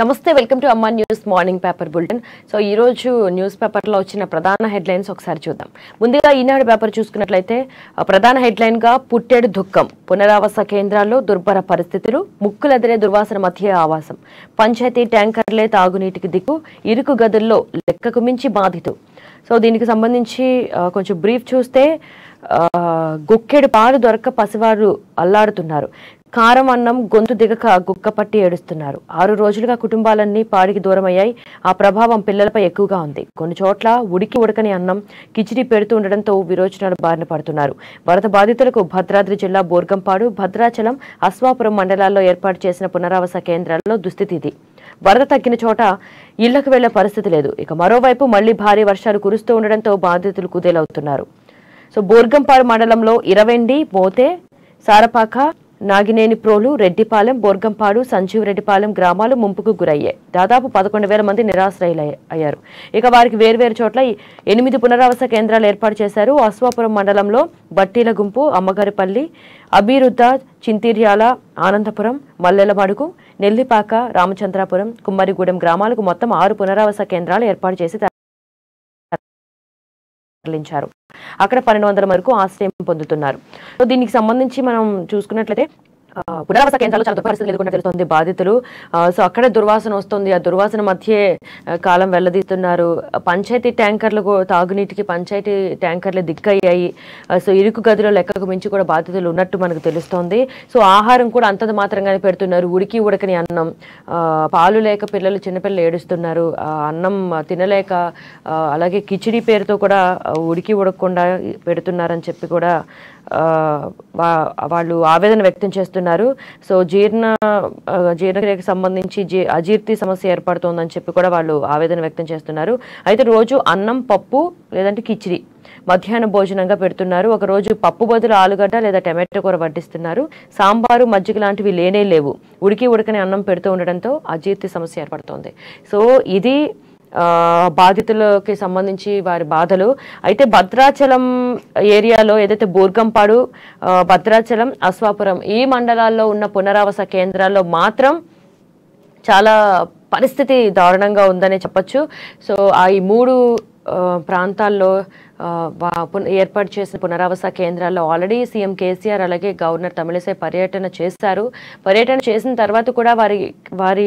నమస్తే welcome to Amma news morning paper bulletin so ఈ రోజు న్యూస్ పేపర్లో వచ్చిన ప్రధాన హెడ్లైన్స్ ఒకసారి చూద్దాం ముందుగా ఈనాడు పేపర్ చూసుకున్నట్లయితే ప్రధాన హెడ్లైన్గా పుట్టెడు దుఃఖం పునరావాస కేంద్రాల్లో దుర్భర పరిస్థితులు ముక్కులెదిరే దుర్వాసన మధ్య ఆవాసం పంచాయతీ ట్యాంకర్లే తాగునీటికి దిక్కు ఇరుకు గదుల్లో లెక్కకు మించి బాధితు సో దీనికి సంబంధించి కొంచెం బ్రీఫ్ చూస్తే గుక్కెడు పాలు దొరక్క పసివారు అల్లాడుతున్నారు కారం అన్నం గొంతు దిగక గుక్కపట్టి ఏడుస్తున్నారు ఆరు రోజులుగా కుటుంబాలన్నీ పాడికి దూరమయ్యాయి ఆ ప్రభావం పిల్లలపై ఎక్కువగా ఉంది కొన్ని చోట్ల ఉడికి ఉడకని అన్నం కిచిడి పెడుతూ ఉండడంతో విరోచనాలు బారిన పడుతున్నారు వరద బాధితులకు భద్రాద్రి జిల్లా బోర్గంపాడు భద్రాచలం అశ్వాపురం మండలాల్లో ఏర్పాటు చేసిన పునరావాస కేంద్రాల్లో దుస్థితి ఇది వరద తగ్గిన చోట ఇళ్లకు వెళ్లే పరిస్థితి లేదు ఇక మరోవైపు మళ్లీ భారీ వర్షాలు కురుస్తూ ఉండడంతో బాధితులు కుదేలవుతున్నారు సో బోర్గంపాడు మండలంలో ఇరవెండి బోతే సారపాక నాగినేని ప్రోలు రెడ్డిపాలెం బోర్గంపాడు సంజీవ్ రెడ్డిపాలెం గ్రామాలు ముంపుకు గురయ్యాయి దాదాపు పదకొండు వేల మంది నిరాశ్రయులు అయ్యారు ఇక వారికి వేర్వేరు చోట్ల ఎనిమిది పునరావాస కేంద్రాలు ఏర్పాటు చేశారు అశ్వాపురం మండలంలో బట్టీల గుంపు అమ్మగారిపల్లి అభిరుద్ధ చింతిర్యాల ఆనందపురం మల్లెలమడుగు నెల్లిపాక రామచంద్రాపురం కుమ్మరిగూడెం గ్రామాలకు మొత్తం ఆరు పునరావాస కేంద్రాలు ఏర్పాటు చేసి తరలించారు అక్కడ పన్నెండు వందల వరకు ఆశ్రయం పొందుతున్నారు దీనికి సంబంధించి మనం చూసుకున్నట్లయితే పునరావాస కేంద్రాలు చాలా పరిస్థితులు ఎదుర్కొంటే తెలుస్తుంది బాధితులు సో అక్కడే దుర్వాసన వస్తుంది ఆ దుర్వాసన మధ్యే కాలం వెళ్ళదీస్తున్నారు పంచాయతీ ట్యాంకర్లు తాగునీటికి పంచాయతీ ట్యాంకర్లు దిక్కయ్యాయి సో ఇరుకు గదిలో లెక్కకు మించి కూడా బాధితులు ఉన్నట్టు మనకు తెలుస్తోంది సో ఆహారం కూడా అంతంత మాత్రంగానే పెడుతున్నారు ఉడికి ఉడకని అన్నం పాలు లేక పిల్లలు చిన్నపిల్లలు ఏడుస్తున్నారు అన్నం తినలేక అలాగే కిచిడి పేరుతో కూడా ఉడికి ఉడకకుండా పెడుతున్నారని చెప్పి కూడా వాళ్ళు ఆవేదన వ్యక్తం చేస్తున్నారు సో జీర్ణ జీర్ణక్రియకు సంబంధించి జీ అజీర్తి సమస్య ఏర్పడుతోందని చెప్పి కూడా వాళ్ళు ఆవేదన వ్యక్తం చేస్తున్నారు అయితే రోజు అన్నం పప్పు లేదంటే కిచిడి మధ్యాహ్న భోజనంగా పెడుతున్నారు ఒకరోజు పప్పు బదులు ఆలుగడ్డ లేదా టమాటో కూర వడ్డిస్తున్నారు సాంబారు మజ్జిగ లాంటివి లేనే లేవు ఉడికి ఉడకని అన్నం పెడుతూ ఉండడంతో అజీర్తి సమస్య ఏర్పడుతోంది సో ఇది బాధితులకి సంబంధించి వారి బాధలు అయితే భద్రాచలం ఏరియాలో ఏదైతే బోర్గంపాడు భద్రాచలం అశ్వాపురం ఈ మండలాల్లో ఉన్న పునరావాస కేంద్రాల్లో మాత్రం చాలా పరిస్థితి దారుణంగా ఉందనే చెప్పచ్చు సో ఆ ఈ మూడు ప్రాంతాల్లో ఏర్పాటు చేసిన పునరావాస కేంద్రాల్లో ఆల్రెడీ సీఎం కేసీఆర్ అలాగే గవర్నర్ తమిళిసై పర్యటన చేస్తారు పర్యటన చేసిన తర్వాత కూడా వారి వారి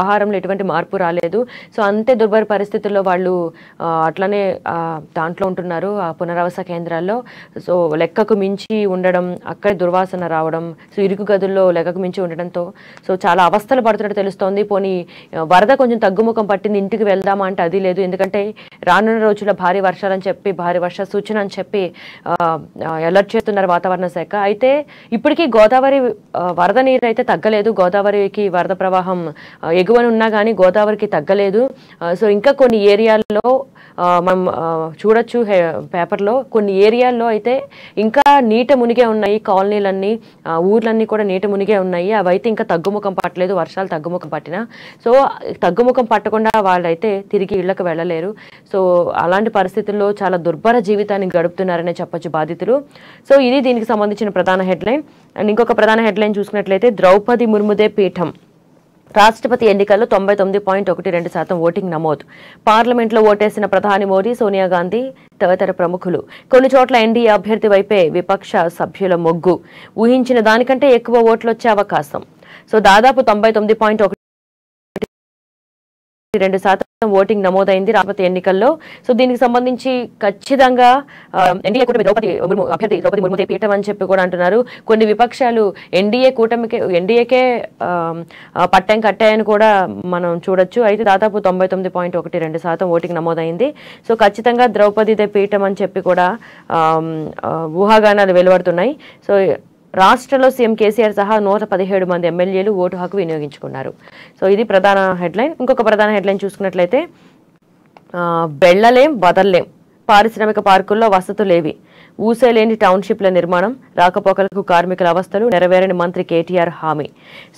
ఆహారంలో ఎటువంటి మార్పు రాలేదు సో అంతే దుర్భర పరిస్థితుల్లో వాళ్ళు అట్లానే దాంట్లో ఉంటున్నారు ఆ పునరావాస కేంద్రాల్లో సో లెక్కకు మించి ఉండడం అక్కడ దుర్వాసన రావడం సో ఇరుకు గదుల్లో లెక్కకు మించి ఉండడంతో సో చాలా అవస్థలు పడుతున్నట్టు తెలుస్తోంది పోనీ వరద కొంచెం తగ్గుముఖం పట్టింది ఇంటికి వెళ్దామా అంటే అది లేదు ఎందుకంటే రానున్న రోజుల్లో భారీ వర్షాలని చెప్పి భారీ వర్ష సూచన అని చెప్పి అలర్ట్ చేస్తున్నారు వాతావరణ శాఖ అయితే ఇప్పటికీ గోదావరి వరద నీరు అయితే తగ్గలేదు గోదావరికి వరద ప్రవాహం ఎగువన ఉన్నా కానీ గోదావరికి తగ్గలేదు సో ఇంకా కొన్ని ఏరియాల్లో మనం చూడొచ్చు పేపర్లో కొన్ని ఏరియాల్లో అయితే ఇంకా నీట మునిగే ఉన్నాయి కాలనీలన్నీ ఊర్లన్నీ కూడా నీట మునిగే ఉన్నాయి అవైతే ఇంకా తగ్గుముఖం పట్టలేదు వర్షాలు తగ్గుముఖం పట్టిన సో తగ్గుముఖం పట్టకుండా వాళ్ళైతే తిరిగి ఇళ్లకు వెళ్ళలేరు సో అలాంటి పరిస్థితుల్లో చాలా దుర్ దుర్భర జీవితాన్ని గడుపుతున్నారనే చెప్పొచ్చు బాధితులు సో ఇది దీనికి సంబంధించిన ప్రధాన హెడ్లైన్ అండ్ ఇంకొక ప్రధాన హెడ్లైన్ చూసుకున్నట్లయితే ద్రౌపది ముర్ముదే పీఠం రాష్ట్రపతి ఎన్నికల్లో తొంభై తొమ్మిది పాయింట్ ఒకటి రెండు శాతం ఓటింగ్ నమోదు పార్లమెంట్లో ఓటేసిన ప్రధాని మోదీ సోనియా గాంధీ తదితర ప్రముఖులు కొన్ని చోట్ల ఎన్డీఏ అభ్యర్థి వైపే విపక్ష సభ్యుల మొగ్గు ఊహించిన దానికంటే ఎక్కువ ఓట్లు వచ్చే అవకాశం సో దాదాపు తొంభై తొమ్మిది రెండు శాతం ఓటింగ్ నమోదైంది రాష్ట్రపతి ఎన్నికల్లో సో దీనికి సంబంధించి ఖచ్చితంగా ఎన్డీఏ కూటమి ద్రౌపది అభ్యర్థి ద్రౌపది ముర్ము పీఠం అని చెప్పి కూడా అంటున్నారు కొన్ని విపక్షాలు ఎన్డీఏ కూటమికి ఎన్డీఏకే పట్టం కట్టాయని కూడా మనం చూడొచ్చు అయితే దాదాపు తొంభై తొమ్మిది పాయింట్ ఒకటి రెండు శాతం ఓటింగ్ నమోదైంది సో ఖచ్చితంగా ద్రౌపది పీఠం అని చెప్పి కూడా ఊహాగానాలు వెలువడుతున్నాయి సో రాష్ట్రంలో సీఎం కేసీఆర్ సహా నూట పదిహేడు మంది ఎమ్మెల్యేలు ఓటు హక్కు వినియోగించుకున్నారు సో ఇది ప్రధాన హెడ్లైన్ ఇంకొక ప్రధాన హెడ్లైన్ చూసుకున్నట్లయితే వెళ్ళలేం బదల్లేం పారిశ్రామిక పార్కుల్లో వసతులేవి ఊసేలేని టౌన్షిప్ల నిర్మాణం రాకపోకలకు కార్మికుల అవస్థలు నెరవేరని మంత్రి కేటీఆర్ హామీ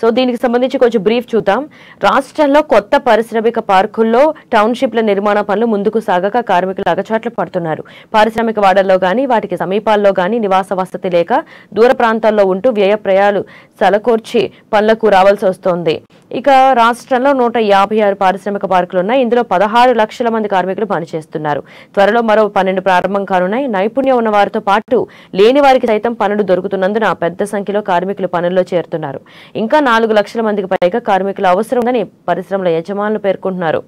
సో దీనికి సంబంధించి కొంచెం బ్రీఫ్ చూద్దాం రాష్ట్రంలో కొత్త పారిశ్రామిక పార్కుల్లో టౌన్షిప్ల నిర్మాణ పనులు ముందుకు సాగక కార్మికులు అగచాట్లు పడుతున్నారు పారిశ్రామిక వాడల్లో కానీ వాటికి సమీపాల్లో కానీ నివాస వసతి లేక దూర ప్రాంతాల్లో ఉంటూ వ్యయ ప్రయాలు సలకూర్చి పనులకు రావాల్సి వస్తోంది ఇక రాష్ట్రంలో నూట యాభై ఆరు పారిశ్రామిక పార్కులు ఉన్నాయి ఇందులో పదహారు లక్షల మంది కార్మికులు పనిచేస్తున్నారు త్వరలో మరో పన్నెండు ప్రారంభం కానున్నాయి నైపుణ్యం ఉన్న వారితో పాటు లేని వారికి సైతం పనులు దొరుకుతున్నందున పెద్ద సంఖ్యలో కార్మికులు పనుల్లో చేరుతున్నారు ఇంకా నాలుగు లక్షల మందికి పైగా కార్మికులు అవసరం ఉందని పరిశ్రమల యజమానులు పేర్కొంటున్నారు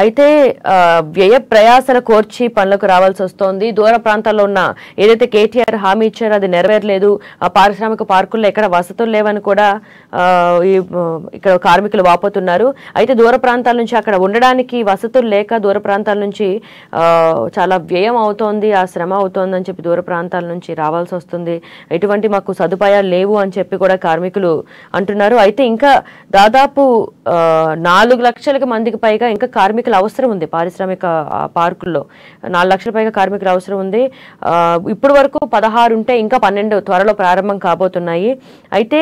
అయితే వ్యయ ప్రయాసల కోర్చి పనులకు రావాల్సి వస్తోంది దూర ప్రాంతాల్లో ఉన్న ఏదైతే కేటీఆర్ హామీ ఇచ్చారో అది నెరవేరలేదు ఆ పారిశ్రామిక పార్కుల్లో ఎక్కడ వసతులు లేవని కూడా ఈ ఇక్కడ కార్మికులు వాపోతున్నారు అయితే దూర ప్రాంతాల నుంచి అక్కడ ఉండడానికి వసతులు లేక దూర ప్రాంతాల నుంచి చాలా వ్యయం అవుతోంది ఆ శ్రమ అవుతోంది అని చెప్పి దూర ప్రాంతాల నుంచి రావాల్సి వస్తుంది ఎటువంటి మాకు సదుపాయాలు లేవు అని చెప్పి కూడా కార్మికులు అంటున్నారు అయితే ఇంకా దాదాపు నాలుగు లక్షలకు మందికి పైగా ఇంకా కార్మిక కార్మికుల అవసరం ఉంది పారిశ్రామిక పార్కుల్లో నాలుగు లక్షల పైగా కార్మికుల అవసరం ఉంది ఇప్పటి వరకు పదహారు ఉంటే ఇంకా పన్నెండు త్వరలో ప్రారంభం కాబోతున్నాయి అయితే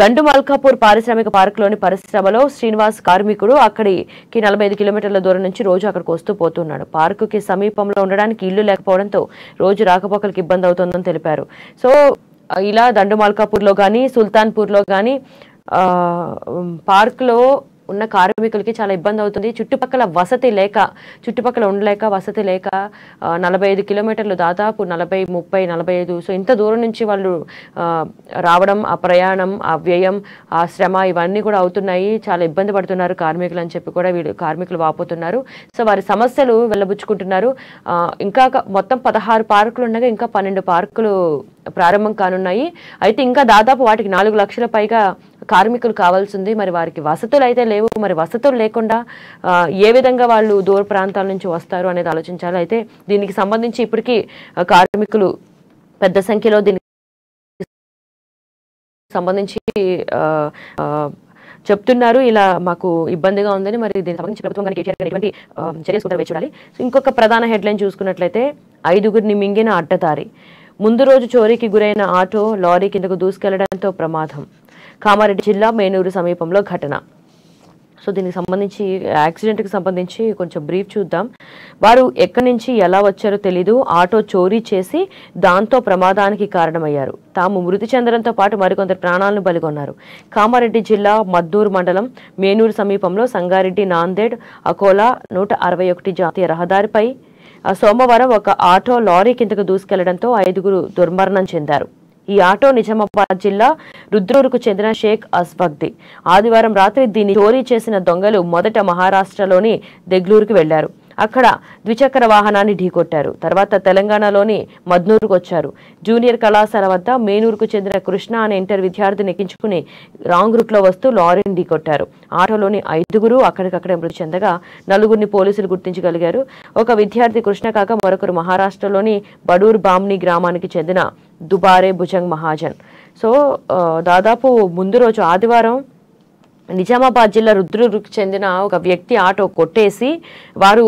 దండు మల్కాపూర్ పారిశ్రామిక పార్కులోని పరిశ్రమలో శ్రీనివాస్ కార్మికుడు అక్కడికి నలభై ఐదు కిలోమీటర్ల దూరం నుంచి రోజు అక్కడికి వస్తూ పోతున్నాడు పార్కుకి సమీపంలో ఉండడానికి ఇల్లు లేకపోవడంతో రోజు రాకపోకలకు ఇబ్బంది అవుతుందని తెలిపారు సో ఇలా దండు మల్కాపూర్లో కానీ సుల్తాన్పూర్లో కానీ పార్క్లో ఉన్న కార్మికులకి చాలా ఇబ్బంది అవుతుంది చుట్టుపక్కల వసతి లేక చుట్టుపక్కల ఉండలేక వసతి లేక నలభై ఐదు కిలోమీటర్లు దాదాపు నలభై ముప్పై నలభై ఐదు సో ఇంత దూరం నుంచి వాళ్ళు రావడం ఆ ప్రయాణం ఆ వ్యయం ఆ శ్రమ ఇవన్నీ కూడా అవుతున్నాయి చాలా ఇబ్బంది పడుతున్నారు కార్మికులు అని చెప్పి కూడా వీళ్ళు కార్మికులు వాపోతున్నారు సో వారి సమస్యలు వెళ్ళబుచ్చుకుంటున్నారు ఇంకా మొత్తం పదహారు పార్కులు ఉండగా ఇంకా పన్నెండు పార్కులు ప్రారంభం కానున్నాయి అయితే ఇంకా దాదాపు వాటికి నాలుగు లక్షల పైగా కార్మికులు కావాల్సింది మరి వారికి వసతులు అయితే లేవు మరి వసతులు లేకుండా ఏ విధంగా వాళ్ళు దూర ప్రాంతాల నుంచి వస్తారు అనేది ఆలోచించాలి అయితే దీనికి సంబంధించి ఇప్పటికీ కార్మికులు పెద్ద సంఖ్యలో దీనికి సంబంధించి చెప్తున్నారు ఇలా మాకు ఇబ్బందిగా ఉందని మరి దీనికి సంబంధించి ప్రభుత్వం చర్యలు కూడా చూడాలి ఇంకొక ప్రధాన హెడ్లైన్ చూసుకున్నట్లయితే ఐదుగురిని మింగిన అడ్డదారి ముందు రోజు చోరీకి గురైన ఆటో లారీ కిందకు దూసుకెళ్లడంతో ప్రమాదం కామారెడ్డి జిల్లా మేనూరు సమీపంలో ఘటన సో దీనికి సంబంధించి యాక్సిడెంట్కి సంబంధించి కొంచెం బ్రీఫ్ చూద్దాం వారు ఎక్కడి నుంచి ఎలా వచ్చారో తెలీదు ఆటో చోరీ చేసి దాంతో ప్రమాదానికి కారణమయ్యారు తాము మృతి చెందడంతో పాటు మరికొందరు ప్రాణాలను బలిగొన్నారు కామారెడ్డి జిల్లా మద్దూరు మండలం మేనూరు సమీపంలో సంగారెడ్డి నాందేడ్ అకోలా నూట అరవై ఒకటి జాతీయ రహదారిపై సోమవారం ఒక ఆటో లారీ కిందకు దూసుకెళ్లడంతో ఐదుగురు దుర్మరణం చెందారు ఈ ఆటో నిజామాబాద్ జిల్లా రుద్రూరుకు చెందిన షేక్ అస్ఫక్ది ఆదివారం రాత్రి దీన్ని చోరీ చేసిన దొంగలు మొదట మహారాష్ట్రలోని దెగ్లూరుకు వెళ్లారు అక్కడ ద్విచక్ర వాహనాన్ని ఢీకొట్టారు తర్వాత తెలంగాణలోని మద్నూరుకు వచ్చారు జూనియర్ కళాశాల వద్ద మేనూరుకు చెందిన కృష్ణ అనే ఇంటర్ విద్యార్థిని ఎక్కించుకుని రాంగ్ రూట్లో వస్తూ లారీని ఢీకొట్టారు ఆటోలోని ఐదుగురు అక్కడికక్కడే మృతి చెందగా నలుగురిని పోలీసులు గుర్తించగలిగారు ఒక విద్యార్థి కృష్ణ కాక మరొకరు మహారాష్ట్రలోని బడూర్ బామ్ని గ్రామానికి చెందిన దుబారే భుజంగ్ మహాజన్ సో దాదాపు ముందు రోజు ఆదివారం నిజామాబాద్ జిల్లా రుద్రూరుకు చెందిన ఒక వ్యక్తి ఆటో కొట్టేసి వారు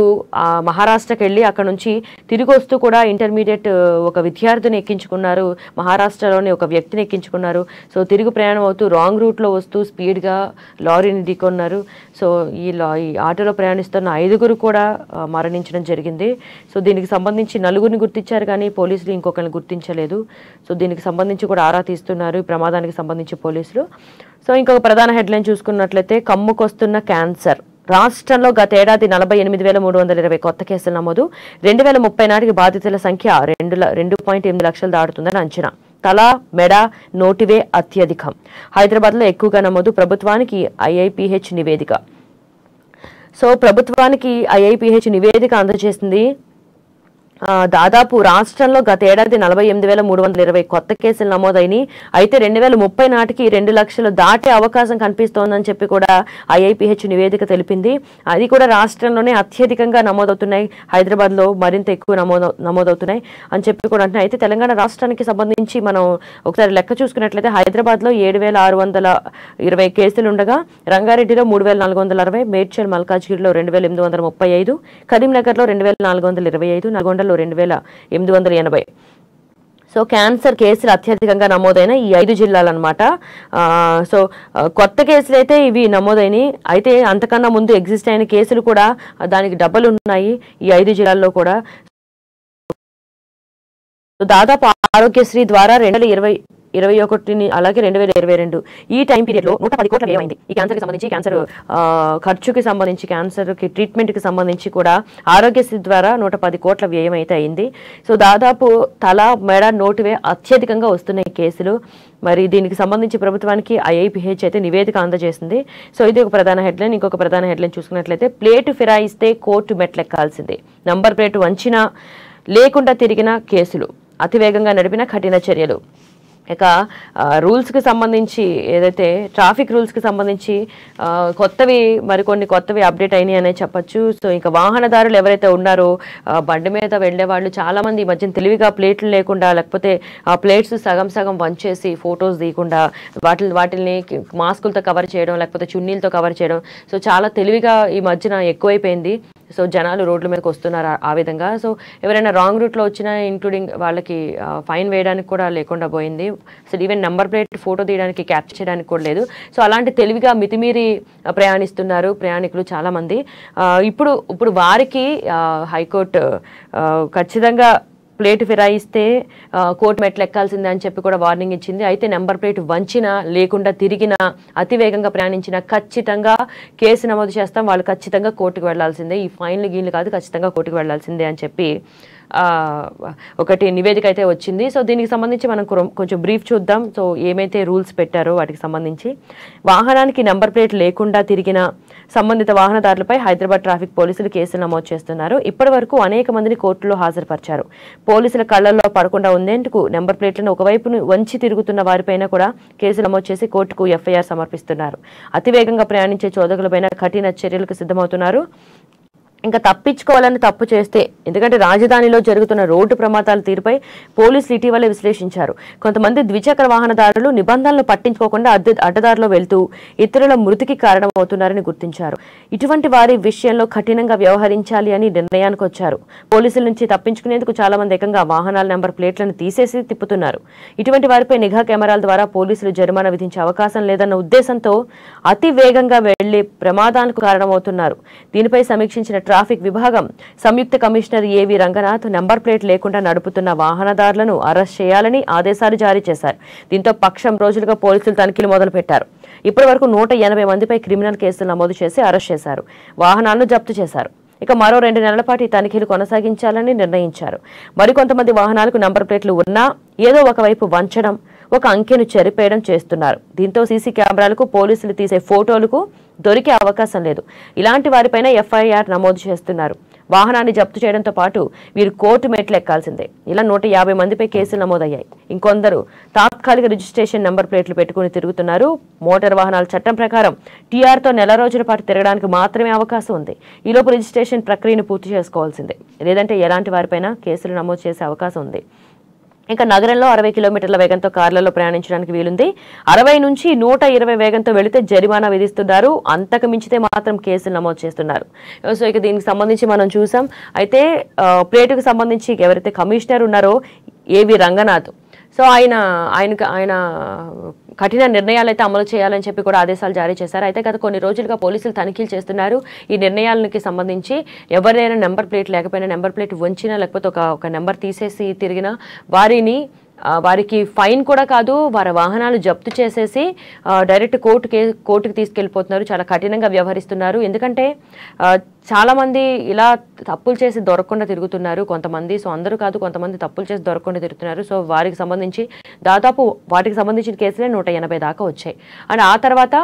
మహారాష్ట్రకి వెళ్ళి అక్కడ నుంచి తిరిగి వస్తూ కూడా ఇంటర్మీడియట్ ఒక విద్యార్థిని ఎక్కించుకున్నారు మహారాష్ట్రలోని ఒక వ్యక్తిని ఎక్కించుకున్నారు సో తిరుగు ప్రయాణం అవుతూ రాంగ్ రూట్లో వస్తూ స్పీడ్గా లారీని దిగొన్నారు సో ఈ ఈ ఆటోలో ప్రయాణిస్తున్న ఐదుగురు కూడా మరణించడం జరిగింది సో దీనికి సంబంధించి నలుగురిని గుర్తించారు కానీ పోలీసులు ఇంకొకరిని గుర్తించలేదు సో దీనికి సంబంధించి కూడా ఆరా తీస్తున్నారు ఈ ప్రమాదానికి సంబంధించి పోలీసులు సో ఇంకొక ప్రధాన హెడ్లైన్ చూసుకున్నట్లయితే కమ్ముకొస్తున్న క్యాన్సర్ రాష్ట్రంలో గతేడాది నలభై ఎనిమిది వేల మూడు వందల ఇరవై కొత్త కేసులు నమోదు రెండు వేల ముప్పై నాటికి బాధితుల సంఖ్య రెండు రెండు పాయింట్ ఎనిమిది లక్షలు దాటుతుందని అంచనా తల మెడ నోటివే అత్యధికం హైదరాబాద్లో ఎక్కువగా నమోదు ప్రభుత్వానికి ఐఐపిహెచ్ నివేదిక సో ప్రభుత్వానికి ఐఐపిహెచ్ నివేదిక అందజేసింది దాదాపు రాష్ట్రంలో గత ఏడాది నలభై ఎనిమిది వేల మూడు వందల ఇరవై కొత్త కేసులు నమోదైనాయి అయితే రెండు వేల ముప్పై నాటికి రెండు లక్షలు దాటే అవకాశం కనిపిస్తోందని చెప్పి కూడా ఐఐపిహెచ్ నివేదిక తెలిపింది అది కూడా రాష్ట్రంలోనే అత్యధికంగా నమోదవుతున్నాయి హైదరాబాద్లో మరింత ఎక్కువ నమోదవు నమోదవుతున్నాయి అని చెప్పి కూడా అంటున్నాయి అయితే తెలంగాణ రాష్ట్రానికి సంబంధించి మనం ఒకసారి లెక్క చూసుకున్నట్లయితే హైదరాబాద్లో ఏడు వేల ఆరు వందల ఇరవై కేసులు ఉండగా రంగారెడ్డిలో మూడు వేల నాలుగు వందల అరవై మేడ్చల్ మల్కాజ్గిరిలో రెండు వేల ఎనిమిది వందల ముప్పై ఐదు కరీంనగర్లో రెండు వేల నాలుగు వందల ఇరవై ఐదు నల్గొండలో రాష్ట్రాల్లో రెండు వేల ఎనిమిది వందల ఎనభై సో క్యాన్సర్ కేసులు అత్యధికంగా నమోదైన ఈ ఐదు జిల్లాలన్నమాట సో కొత్త కేసులు అయితే ఇవి నమోదైనవి అయితే అంతకన్నా ముందు ఎగ్జిస్ట్ అయిన కేసులు కూడా దానికి డబ్బులు ఉన్నాయి ఈ ఐదు జిల్లాల్లో కూడా దాదాపు ఆరోగ్యశ్రీ ద్వారా రెండు వేల ఇరవై ఇరవై ఒకటిని అలాగే రెండు వేల ఇరవై రెండు ఈ టైం పీరియడ్లో నూట పది కోట్ల వ్యయమైంది ఈ క్యాన్సర్కి సంబంధించి క్యాన్సర్ ఖర్చుకి సంబంధించి క్యాన్సర్కి ట్రీట్మెంట్కి సంబంధించి కూడా ఆరోగ్యశ్రీ ద్వారా నూట పది కోట్ల వ్యయం అయితే అయింది సో దాదాపు తల మెడ నోటివే అత్యధికంగా వస్తున్నాయి కేసులు మరి దీనికి సంబంధించి ప్రభుత్వానికి ఐఐపిహెచ్ అయితే నివేదిక అందజేసింది సో ఇది ఒక ప్రధాన హెడ్లైన్ ఇంకొక ప్రధాన హెడ్లైన్ చూసుకున్నట్లయితే ప్లేటు ఫిరాయిస్తే కోర్టు మెట్లెక్కాల్సిందే నంబర్ ప్లేటు వంచినా లేకుండా తిరిగిన కేసులు అతివేగంగా నడిపిన కఠిన చర్యలు ఇక రూల్స్కి సంబంధించి ఏదైతే ట్రాఫిక్ రూల్స్కి సంబంధించి కొత్తవి మరికొన్ని కొత్తవి అప్డేట్ అయినాయి అనే చెప్పచ్చు సో ఇంకా వాహనదారులు ఎవరైతే ఉన్నారో బండి మీద వెళ్ళే వాళ్ళు చాలామంది ఈ మధ్యన తెలివిగా ప్లేట్లు లేకుండా లేకపోతే ఆ ప్లేట్స్ సగం సగం వంచేసి ఫొటోస్ తీయకుండా వాటి వాటిని మాస్కులతో కవర్ చేయడం లేకపోతే చున్నీలతో కవర్ చేయడం సో చాలా తెలివిగా ఈ మధ్యన ఎక్కువైపోయింది సో జనాలు రోడ్ల మీదకి వస్తున్నారు ఆ విధంగా సో ఎవరైనా రాంగ్ రూట్లో వచ్చినా ఇంక్లూడింగ్ వాళ్ళకి ఫైన్ వేయడానికి కూడా లేకుండా పోయింది అసలు ఈవెన్ నెంబర్ ప్లేట్ ఫోటో తీయడానికి క్యాప్చర్ చేయడానికి కూడా లేదు సో అలాంటి తెలివిగా మితిమీరి ప్రయాణిస్తున్నారు ప్రయాణికులు చాలామంది ఇప్పుడు ఇప్పుడు వారికి హైకోర్టు ఖచ్చితంగా ప్లేట్ ఫిరాయిస్తే కోర్టు మెట్లు ఎక్కాల్సిందే అని చెప్పి కూడా వార్నింగ్ ఇచ్చింది అయితే నెంబర్ ప్లేట్ వంచినా లేకుండా తిరిగినా అతివేగంగా ప్రయాణించినా ఖచ్చితంగా కేసు నమోదు చేస్తాం వాళ్ళు ఖచ్చితంగా కోర్టుకు వెళ్లాల్సిందే ఈ ఫైన్లు గీన్లు కాదు ఖచ్చితంగా కోర్టుకు వెళ్లాల్సిందే అని చెప్పి ఒకటి నివేదిక అయితే వచ్చింది సో దీనికి సంబంధించి మనం కొంచెం బ్రీఫ్ చూద్దాం సో ఏమైతే రూల్స్ పెట్టారో వాటికి సంబంధించి వాహనానికి నెంబర్ ప్లేట్ లేకుండా తిరిగిన సంబంధిత వాహనదారులపై హైదరాబాద్ ట్రాఫిక్ పోలీసులు కేసులు నమోదు చేస్తున్నారు ఇప్పటి వరకు అనేక మందిని కోర్టులో హాజరుపరిచారు పోలీసుల కళ్లల్లో పడకుండా ఉండేందుకు నెంబర్ ప్లేట్లను ఒకవైపు వంచి తిరుగుతున్న వారిపైన కూడా కేసులు నమోదు చేసి కోర్టుకు ఎఫ్ఐఆర్ సమర్పిస్తున్నారు అతివేగంగా ప్రయాణించే చోదకులపైన కఠిన చర్యలకు సిద్ధమవుతున్నారు ఇంకా తప్పించుకోవాలని తప్పు చేస్తే ఎందుకంటే రాజధానిలో జరుగుతున్న రోడ్డు ప్రమాదాల తీరుపై పోలీసులు ఇటీవలే విశ్లేషించారు కొంతమంది ద్విచక్ర వాహనదారులు నిబంధనలు పట్టించుకోకుండా అడ్డు అడ్డదారిలో వెళ్తూ ఇతరుల మృతికి కారణమవుతున్నారని గుర్తించారు ఇటువంటి వారి విషయంలో కఠినంగా వ్యవహరించాలి అని నిర్ణయానికి వచ్చారు పోలీసుల నుంచి తప్పించుకునేందుకు చాలా మంది ఏకంగా వాహనాల నెంబర్ ప్లేట్లను తీసేసి తిప్పుతున్నారు ఇటువంటి వారిపై నిఘా కెమెరాల ద్వారా పోలీసులు జరిమానా విధించే అవకాశం లేదన్న ఉద్దేశంతో అతి వేగంగా వెళ్లి ప్రమాదానికి కారణమవుతున్నారు దీనిపై సమీక్షించిన ట్రాఫిక్ విభాగం సంయుక్త కమిషనర్ ఏవి రంగనాథ్ నంబర్ ప్లేట్ లేకుండా నడుపుతున్న వాహనదారులను అరెస్ట్ చేయాలని ఆదేశాలు జారీ చేశారు దీంతో పక్షం రోజులుగా పోలీసులు తనిఖీలు మొదలుపెట్టారు ఇప్పటి వరకు నూట ఎనభై మందిపై క్రిమినల్ కేసులు నమోదు చేసి అరెస్ట్ చేశారు వాహనాలను జప్తు చేశారు ఇక మరో రెండు నెలల పాటు ఈ తనిఖీలు కొనసాగించాలని నిర్ణయించారు మరికొంతమంది వాహనాలకు నంబర్ ప్లేట్లు ఉన్నా ఏదో ఒకవైపు వంచడం ఒక అంకెను చెరిపేయడం చేస్తున్నారు దీంతో సీసీ కెమెరాలకు పోలీసులు తీసే ఫోటోలకు దొరికే అవకాశం లేదు ఇలాంటి వారిపైన ఎఫ్ఐఆర్ నమోదు చేస్తున్నారు వాహనాన్ని జప్తు చేయడంతో పాటు వీరు కోర్టు మెట్లు ఎక్కాల్సిందే ఇలా నూట యాభై మందిపై కేసులు నమోదయ్యాయి ఇంకొందరు తాత్కాలిక రిజిస్ట్రేషన్ నెంబర్ ప్లేట్లు పెట్టుకుని తిరుగుతున్నారు మోటార్ వాహనాల చట్టం ప్రకారం టీఆర్తో నెల రోజుల పాటు తిరగడానికి మాత్రమే అవకాశం ఉంది ఈలోపు రిజిస్ట్రేషన్ ప్రక్రియను పూర్తి చేసుకోవాల్సిందే లేదంటే ఎలాంటి వారిపైన కేసులు నమోదు చేసే అవకాశం ఉంది ఇంకా నగరంలో అరవై కిలోమీటర్ల వేగంతో కార్లలో ప్రయాణించడానికి వీలుంది అరవై నుంచి నూట ఇరవై వేగంతో వెళితే జరిమానా విధిస్తున్నారు అంతకు మించితే మాత్రం కేసులు నమోదు చేస్తున్నారు సో ఇక దీనికి సంబంధించి మనం చూసాం అయితే ప్లేటుకు సంబంధించి ఎవరైతే కమిషనర్ ఉన్నారో ఏవి రంగనాథ్ సో ఆయన ఆయన ఆయన కఠిన నిర్ణయాలు అయితే అమలు చేయాలని చెప్పి కూడా ఆదేశాలు జారీ చేశారు అయితే గత కొన్ని రోజులుగా పోలీసులు తనిఖీలు చేస్తున్నారు ఈ నిర్ణయాలకి సంబంధించి ఎవరైనా నెంబర్ ప్లేట్ లేకపోయినా నెంబర్ ప్లేట్ వంచినా లేకపోతే ఒక ఒక నెంబర్ తీసేసి తిరిగిన వారిని వారికి ఫైన్ కూడా కాదు వారి వాహనాలు జప్తు చేసేసి డైరెక్ట్ కోర్టు కే కోర్టుకి తీసుకెళ్ళిపోతున్నారు చాలా కఠినంగా వ్యవహరిస్తున్నారు ఎందుకంటే చాలామంది ఇలా తప్పులు చేసి దొరకకుండా తిరుగుతున్నారు కొంతమంది సో అందరూ కాదు కొంతమంది తప్పులు చేసి దొరకకుండా తిరుగుతున్నారు సో వారికి సంబంధించి దాదాపు వాటికి సంబంధించిన కేసులే నూట ఎనభై దాకా వచ్చాయి అండ్ ఆ తర్వాత